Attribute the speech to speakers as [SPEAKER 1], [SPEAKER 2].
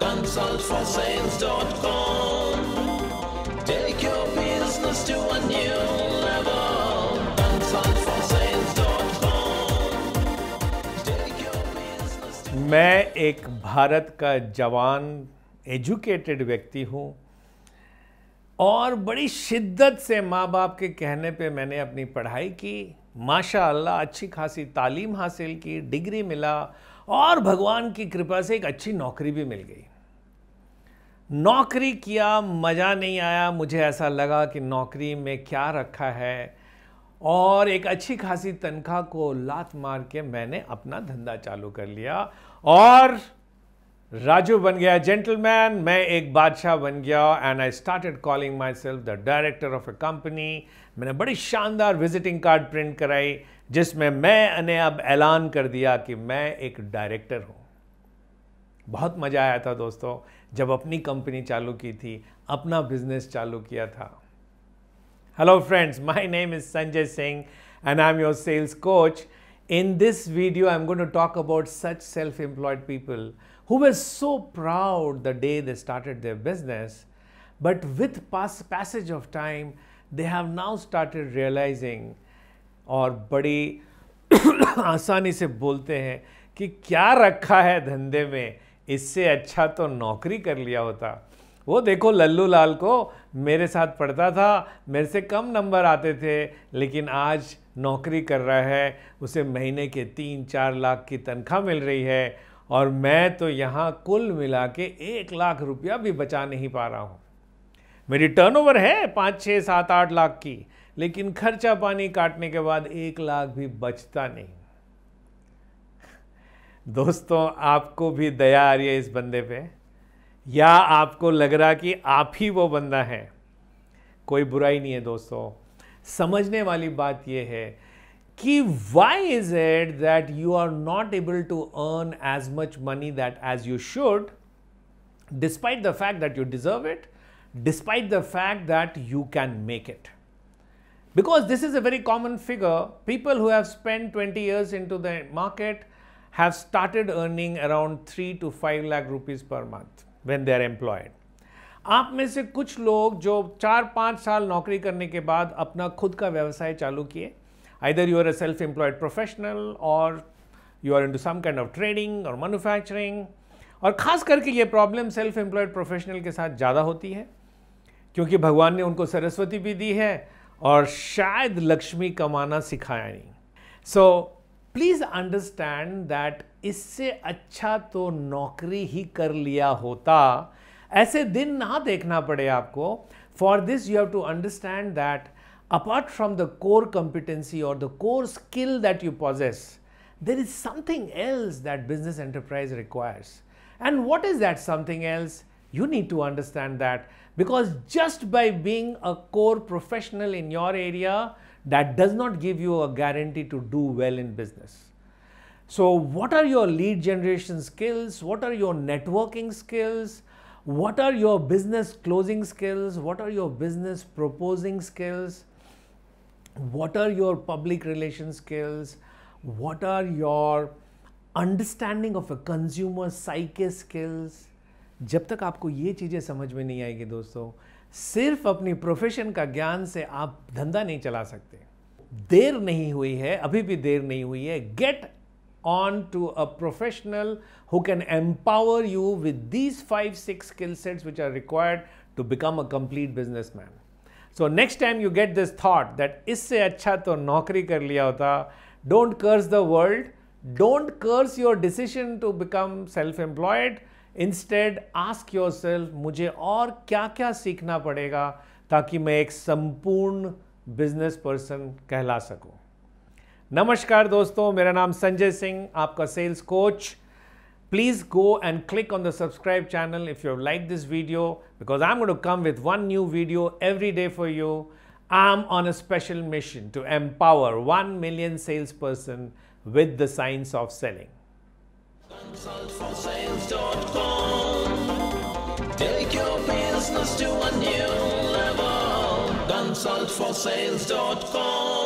[SPEAKER 1] Consultforsales.com. Take your business to a new level. Consultforsales.com. मैं एक भारत का जवान एजुकेटेड व्यक्ति हूँ और बड़ी शिद्दत से माँ बाप के कहने पे मैंने अपनी पढ़ाई की माशा अच्छी खासी तालीम हासिल की डिग्री मिला और भगवान की कृपा से एक अच्छी नौकरी भी मिल गई नौकरी किया मज़ा नहीं आया मुझे ऐसा लगा कि नौकरी में क्या रखा है और एक अच्छी खासी तनख्वाह को लात मार के मैंने अपना धंधा चालू कर लिया और राजू बन गया जेंटलमैन मैं एक बादशाह बन गया and I started calling myself the director of a company मैंने बड़ी शानदार विजिटिंग कार्ड प्रिंट कराई जिसमें मैंने अब ऐलान कर दिया कि मैं एक डायरेक्टर हूँ बहुत मज़ा आया था दोस्तों जब अपनी कंपनी चालू की थी अपना बिजनेस चालू किया था hello friends my name is Sanjay Singh and I am your sales coach in this video I am going to talk about such self employed people who were so proud the day they started their business, but with pass passage of time, they have now started realizing और बड़ी आसानी से बोलते हैं कि क्या रखा है धंधे में इससे अच्छा तो नौकरी कर लिया होता वो देखो लल्लू लाल को मेरे साथ पढ़ता था मेरे से कम नंबर आते थे लेकिन आज नौकरी कर रहा है उसे महीने के तीन चार लाख की तनख्वाह मिल रही है और मैं तो यहाँ कुल मिला के एक लाख रुपया भी बचा नहीं पा रहा हूँ मेरी टर्नओवर है पाँच छः सात आठ लाख की लेकिन खर्चा पानी काटने के बाद एक लाख भी बचता नहीं दोस्तों आपको भी दया आ रही है इस बंदे पे या आपको लग रहा कि आप ही वो बंदा है कोई बुराई नहीं है दोस्तों समझने वाली बात यह है कि why is it that you are not able to earn as much money that as you should despite the fact that you deserve it despite the fact that you can make it because this is a very common figure people who have spent 20 years into the market have started earning around 3 to 5 lakh rupees per month when they are employed आप में से कुछ लोग जो चार पाँच साल नौकरी करने के बाद अपना खुद का व्यवसाय चालू किए Either you are a self-employed professional or you are into some kind of trading or manufacturing और ख़ास करके ये प्रॉब्लम सेल्फ एम्प्लॉयड प्रोफेशनल के साथ ज़्यादा होती है क्योंकि भगवान ने उनको सरस्वती भी दी है और शायद लक्ष्मी कमाना सिखाया नहीं सो प्लीज़ अंडरस्टैंड दैट इससे अच्छा तो नौकरी ही कर लिया होता ऐसे दिन ना देखना पड़े आपको for this you have to understand that apart from the core competency or the core skill that you possess, there is something else that business enterprise requires. And what is that something else? You need to understand that because just by being a core professional in your area, that does not give you a guarantee to do well in business. So, what are your lead generation skills? What are your networking skills? What are your business closing skills? What are your business proposing skills? what are your public relation skills what are your understanding of a consumer psyche skills? जब तक आपको ये चीज़ें समझ में नहीं आएगी दोस्तों सिर्फ अपनी प्रोफेशन का ज्ञान से आप धंधा नहीं चला सकते देर नहीं हुई है अभी भी देर नहीं हुई है get on to a professional who can empower you with these five, six skill sets which are required to become a complete businessman. So next time you get this thought that इससे अच्छा तो नौकरी कर लिया होता don't curse the world don't curse your decision to become self employed instead ask yourself मुझे और क्या क्या सीखना पड़ेगा ताकि मैं एक संपूर्ण बिजनेस पर्सन कहला सकूं नमस्कार दोस्तों मेरा नाम संजय सिंह आपका sales coach Please go and click on the subscribe channel if you have liked this video because I'm going to come with one new video every day for you. I'm on a special mission to empower 1 million salesperson with the science of selling. Consultforsales.com Take your business to a new level. Consultforsales.com